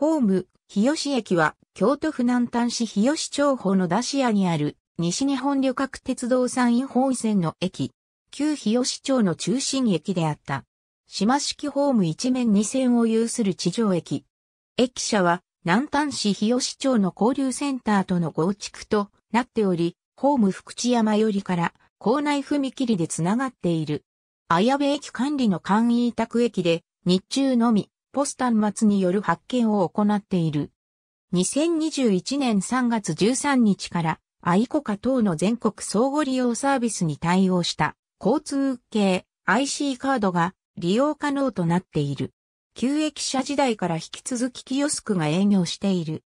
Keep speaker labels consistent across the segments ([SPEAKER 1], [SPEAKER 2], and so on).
[SPEAKER 1] ホーム、日吉駅は、京都府南丹市日吉町方の出し屋にある、西日本旅客鉄道山陰本線の駅、旧日吉町の中心駅であった。島式ホーム一面二線を有する地上駅。駅舎は、南丹市日吉町の交流センターとの合築となっており、ホーム福知山よりから、校内踏切でつながっている。綾部駅管理の簡易委託駅で、日中のみ、ポスター末による発見を行っている。2021年3月13日から、アイコカ等の全国相互利用サービスに対応した交通系 IC カードが利用可能となっている。旧駅舎時代から引き続きキヨスクが営業している。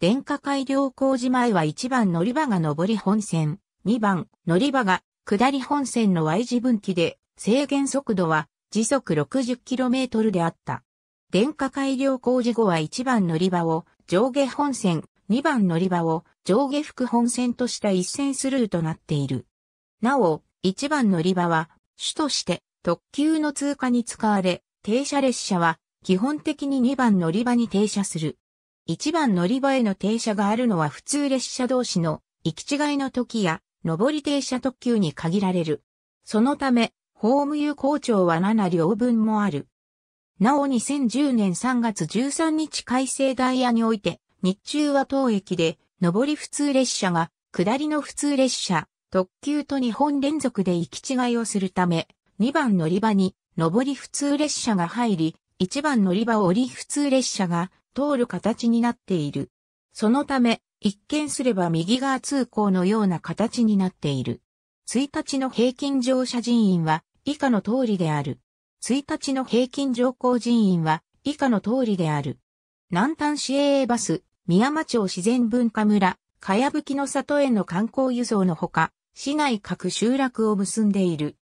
[SPEAKER 1] 電化改良工事前は1番乗り場が上り本線、2番乗り場が下り本線の Y 字分岐で制限速度は時速 60km であった。電化改良工事後は1番乗り場を上下本線、2番乗り場を上下副本線とした一線スルーとなっている。なお、1番乗り場は主として特急の通過に使われ、停車列車は基本的に2番乗り場に停車する。1番乗り場への停車があるのは普通列車同士の行き違いの時や上り停車特急に限られる。そのため、ホーム有効長は7両分もある。なお2010年3月13日改正ダイヤにおいて、日中は当駅で、上り普通列車が、下りの普通列車、特急と2本連続で行き違いをするため、2番乗り場に、上り普通列車が入り、1番乗り場を降り普通列車が通る形になっている。そのため、一見すれば右側通行のような形になっている。1日の平均乗車人員は以下の通りである。1日の平均乗降人員は以下の通りである。南端市営バス、宮間町自然文化村、かやぶきの里への観光輸送のほか、市内各集落を結んでいる。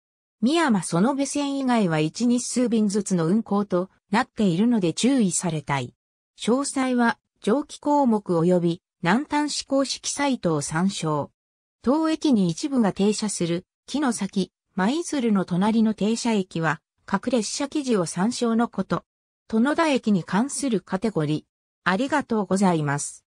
[SPEAKER 1] 宮間その部線以外は1日数便ずつの運行となっているので注意されたい。詳細は上記項目及び南端市公式サイトを参照。当駅に一部が停車する木の先、舞鶴の隣の停車駅は各列車記事を参照のこと。戸野田駅に関するカテゴリー。ありがとうございます。